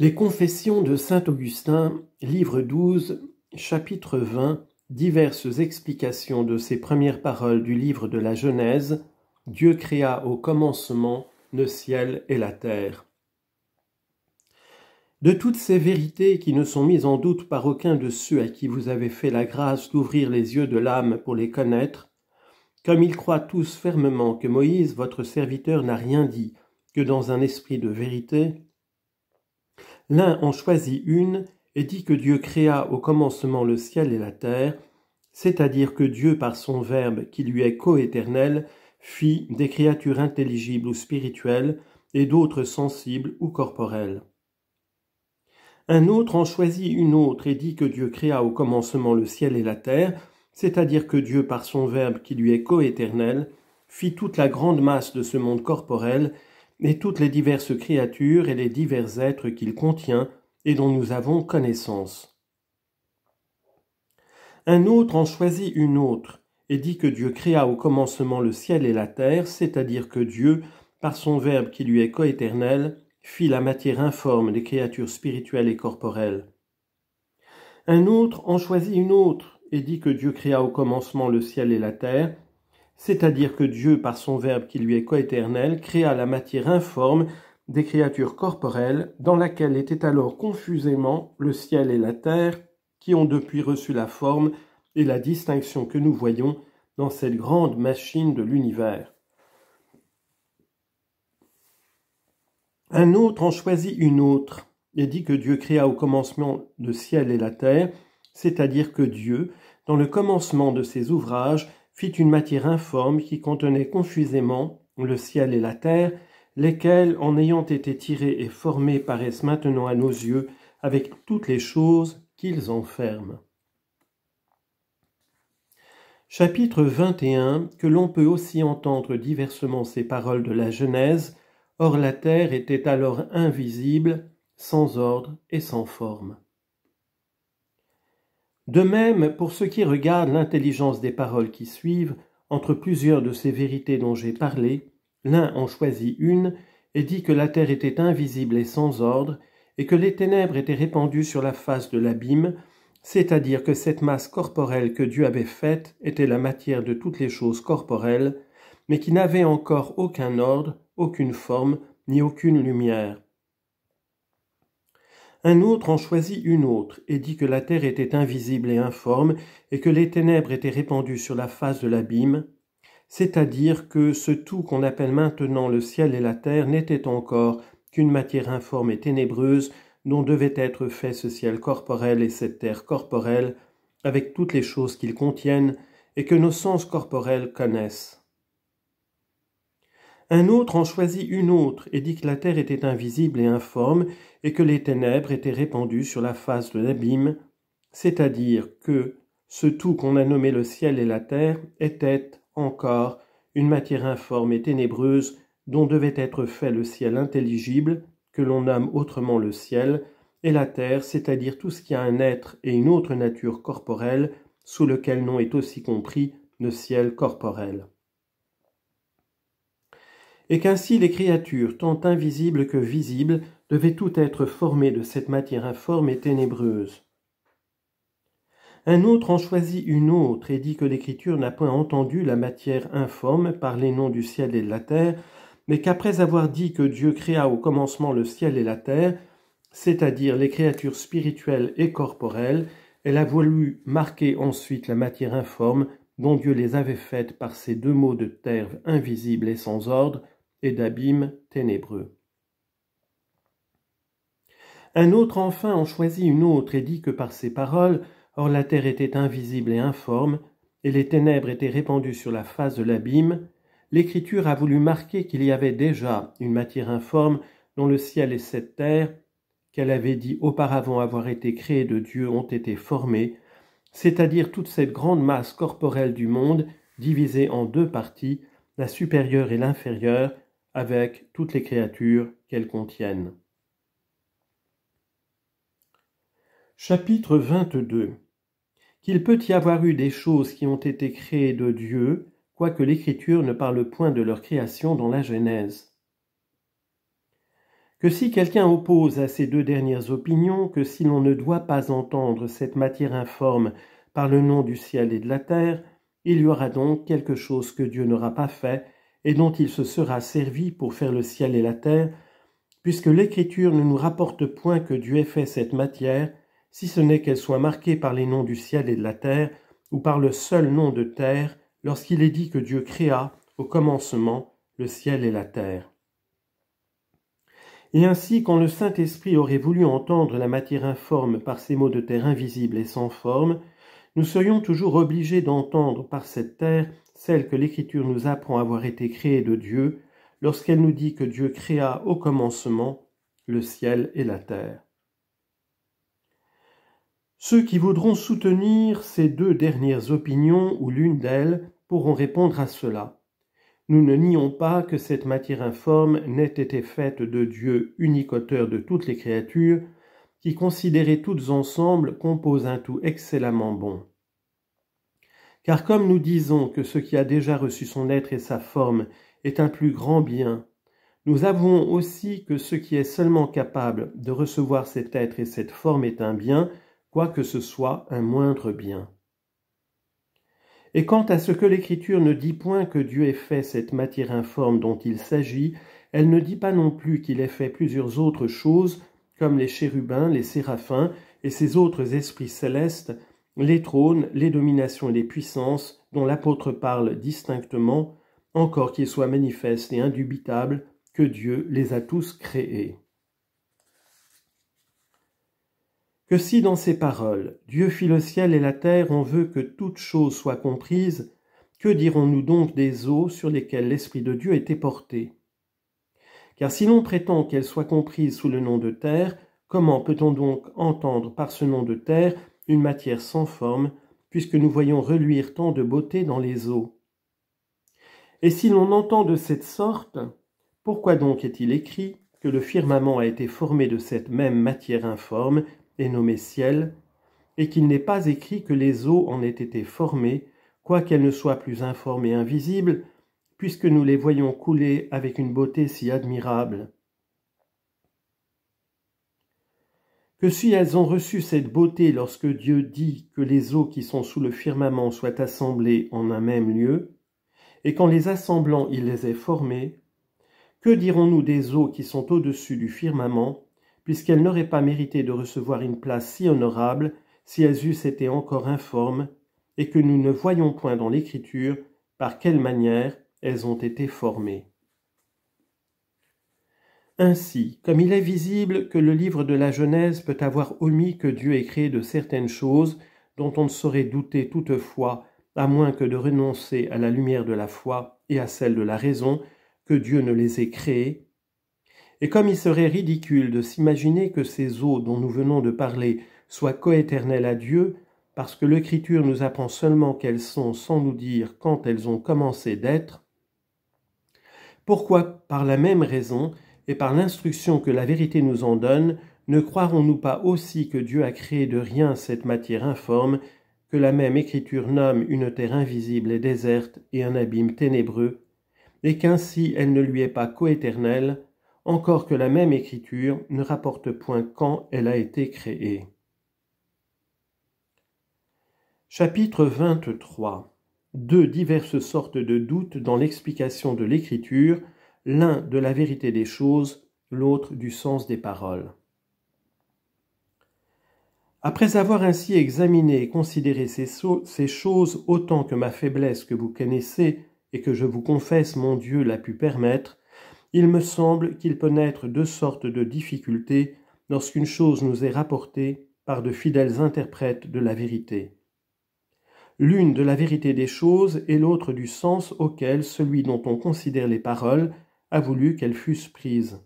Les Confessions de Saint Augustin, livre 12, chapitre 20, diverses explications de ces premières paroles du livre de la Genèse, Dieu créa au commencement le ciel et la terre. De toutes ces vérités qui ne sont mises en doute par aucun de ceux à qui vous avez fait la grâce d'ouvrir les yeux de l'âme pour les connaître, comme ils croient tous fermement que Moïse, votre serviteur, n'a rien dit que dans un esprit de vérité, L'un en choisit une et dit que Dieu créa au commencement le ciel et la terre, c'est-à-dire que Dieu, par son Verbe qui lui est coéternel, fit des créatures intelligibles ou spirituelles et d'autres sensibles ou corporelles. Un autre en choisit une autre et dit que Dieu créa au commencement le ciel et la terre, c'est-à-dire que Dieu, par son Verbe qui lui est coéternel, fit toute la grande masse de ce monde corporel et toutes les diverses créatures et les divers êtres qu'il contient et dont nous avons connaissance. Un autre en choisit une autre, et dit que Dieu créa au commencement le ciel et la terre, c'est-à-dire que Dieu, par son Verbe qui lui est coéternel, fit la matière informe des créatures spirituelles et corporelles. Un autre en choisit une autre, et dit que Dieu créa au commencement le ciel et la terre, c'est-à-dire que Dieu, par son Verbe qui lui est coéternel, créa la matière informe des créatures corporelles, dans laquelle étaient alors confusément le ciel et la terre, qui ont depuis reçu la forme et la distinction que nous voyons dans cette grande machine de l'univers. Un autre en choisit une autre et dit que Dieu créa au commencement le ciel et la terre, c'est-à-dire que Dieu, dans le commencement de ses ouvrages, fit une matière informe qui contenait confusément le ciel et la terre, lesquels, en ayant été tirés et formés, paraissent maintenant à nos yeux avec toutes les choses qu'ils enferment. Chapitre 21 Que l'on peut aussi entendre diversement ces paroles de la Genèse, or la terre était alors invisible, sans ordre et sans forme. De même, pour ce qui regarde l'intelligence des paroles qui suivent, entre plusieurs de ces vérités dont j'ai parlé, l'un en choisit une et dit que la terre était invisible et sans ordre, et que les ténèbres étaient répandues sur la face de l'abîme, c'est-à-dire que cette masse corporelle que Dieu avait faite était la matière de toutes les choses corporelles, mais qui n'avait encore aucun ordre, aucune forme, ni aucune lumière. Un autre en choisit une autre et dit que la terre était invisible et informe et que les ténèbres étaient répandues sur la face de l'abîme, c'est-à-dire que ce tout qu'on appelle maintenant le ciel et la terre n'était encore qu'une matière informe et ténébreuse dont devait être fait ce ciel corporel et cette terre corporelle, avec toutes les choses qu'ils contiennent et que nos sens corporels connaissent un autre en choisit une autre et dit que la terre était invisible et informe et que les ténèbres étaient répandues sur la face de l'abîme, c'est-à-dire que ce tout qu'on a nommé le ciel et la terre était encore une matière informe et ténébreuse dont devait être fait le ciel intelligible, que l'on nomme autrement le ciel, et la terre, c'est-à-dire tout ce qui a un être et une autre nature corporelle, sous lequel nom est aussi compris le ciel corporel et qu'ainsi les créatures, tant invisibles que visibles, devaient toutes être formées de cette matière informe et ténébreuse. Un autre en choisit une autre et dit que l'Écriture n'a point entendu la matière informe par les noms du ciel et de la terre, mais qu'après avoir dit que Dieu créa au commencement le ciel et la terre, c'est-à-dire les créatures spirituelles et corporelles, elle a voulu marquer ensuite la matière informe dont Dieu les avait faites par ces deux mots de terre invisibles et sans ordre, et d'abîmes ténébreux. Un autre enfin en choisit une autre et dit que par ces paroles, or la terre était invisible et informe, et les ténèbres étaient répandues sur la face de l'abîme, l'Écriture a voulu marquer qu'il y avait déjà une matière informe dont le ciel et cette terre, qu'elle avait dit auparavant avoir été créées de Dieu, ont été formées, c'est-à-dire toute cette grande masse corporelle du monde, divisée en deux parties, la supérieure et l'inférieure, avec toutes les créatures qu'elles contiennent. Chapitre 22 Qu'il peut y avoir eu des choses qui ont été créées de Dieu, quoique l'Écriture ne parle point de leur création dans la Genèse. Que si quelqu'un oppose à ces deux dernières opinions que si l'on ne doit pas entendre cette matière informe par le nom du ciel et de la terre, il y aura donc quelque chose que Dieu n'aura pas fait et dont il se sera servi pour faire le ciel et la terre, puisque l'Écriture ne nous rapporte point que Dieu ait fait cette matière, si ce n'est qu'elle soit marquée par les noms du ciel et de la terre, ou par le seul nom de terre, lorsqu'il est dit que Dieu créa, au commencement, le ciel et la terre. Et ainsi, quand le Saint-Esprit aurait voulu entendre la matière informe par ces mots de terre invisible et sans forme, nous serions toujours obligés d'entendre par cette terre celle que l'Écriture nous apprend avoir été créée de Dieu, lorsqu'elle nous dit que Dieu créa au commencement le ciel et la terre. Ceux qui voudront soutenir ces deux dernières opinions ou l'une d'elles pourront répondre à cela. Nous ne nions pas que cette matière informe n'ait été faite de Dieu unique auteur de toutes les créatures, qui considérées toutes ensemble composent un tout excellemment bon. Car comme nous disons que ce qui a déjà reçu son être et sa forme est un plus grand bien, nous avons aussi que ce qui est seulement capable de recevoir cet être et cette forme est un bien, quoique ce soit un moindre bien. Et quant à ce que l'Écriture ne dit point que Dieu ait fait cette matière informe dont il s'agit, elle ne dit pas non plus qu'il ait fait plusieurs autres choses, comme les chérubins, les séraphins et ces autres esprits célestes, les trônes, les dominations et les puissances dont l'apôtre parle distinctement, encore qu'il soit manifeste et indubitable que Dieu les a tous créés. Que si dans ces paroles, Dieu fit le ciel et la terre, on veut que toute chose soit comprise, que dirons-nous donc des eaux sur lesquelles l'Esprit de Dieu était porté Car si l'on prétend qu'elles soient comprises sous le nom de terre, comment peut-on donc entendre par ce nom de terre une matière sans forme, puisque nous voyons reluire tant de beauté dans les eaux. Et si l'on entend de cette sorte, pourquoi donc est-il écrit que le firmament a été formé de cette même matière informe et nommée ciel, et qu'il n'est pas écrit que les eaux en aient été formées, quoiqu'elles ne soient plus informes et invisibles, puisque nous les voyons couler avec une beauté si admirable. que si elles ont reçu cette beauté lorsque Dieu dit que les eaux qui sont sous le firmament soient assemblées en un même lieu, et qu'en les assemblant il les ait formées, que dirons-nous des eaux qui sont au-dessus du firmament, puisqu'elles n'auraient pas mérité de recevoir une place si honorable si elles eussent été encore informes, et que nous ne voyons point dans l'Écriture par quelle manière elles ont été formées. Ainsi, comme il est visible que le livre de la Genèse peut avoir omis que Dieu ait créé de certaines choses dont on ne saurait douter toutefois, à moins que de renoncer à la lumière de la foi et à celle de la raison, que Dieu ne les ait créées, et comme il serait ridicule de s'imaginer que ces eaux dont nous venons de parler soient coéternelles à Dieu, parce que l'Écriture nous apprend seulement qu'elles sont sans nous dire quand elles ont commencé d'être, pourquoi, par la même raison, et par l'instruction que la vérité nous en donne, ne croirons-nous pas aussi que Dieu a créé de rien cette matière informe, que la même écriture nomme une terre invisible et déserte et un abîme ténébreux, et qu'ainsi elle ne lui est pas coéternelle, encore que la même écriture ne rapporte point quand elle a été créée. Chapitre XXIII Deux diverses sortes de doutes dans l'explication de l'écriture l'un de la vérité des choses, l'autre du sens des paroles. Après avoir ainsi examiné et considéré ces, ces choses autant que ma faiblesse que vous connaissez et que je vous confesse mon Dieu l'a pu permettre, il me semble qu'il peut naître deux sortes de difficultés lorsqu'une chose nous est rapportée par de fidèles interprètes de la vérité. L'une de la vérité des choses et l'autre du sens auquel celui dont on considère les paroles a voulu qu'elles fussent prises.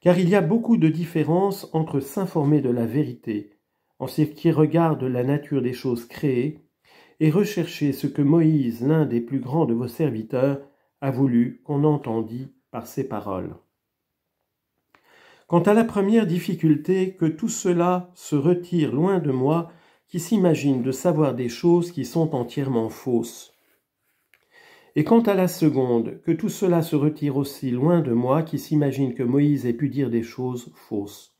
Car il y a beaucoup de différences entre s'informer de la vérité, en ce qui regarde la nature des choses créées, et rechercher ce que Moïse, l'un des plus grands de vos serviteurs, a voulu qu'on entendît par ses paroles. Quant à la première difficulté, que tout cela se retire loin de moi qui s'imagine de savoir des choses qui sont entièrement fausses. Et quant à la seconde, que tout cela se retire aussi loin de moi qui s'imagine que Moïse ait pu dire des choses fausses.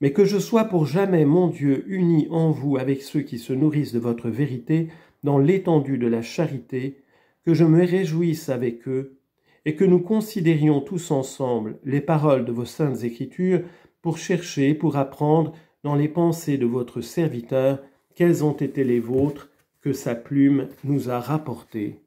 Mais que je sois pour jamais, mon Dieu, uni en vous avec ceux qui se nourrissent de votre vérité, dans l'étendue de la charité, que je me réjouisse avec eux, et que nous considérions tous ensemble les paroles de vos saintes écritures pour chercher, pour apprendre, dans les pensées de votre serviteur, quelles ont été les vôtres, que sa plume nous a rapporté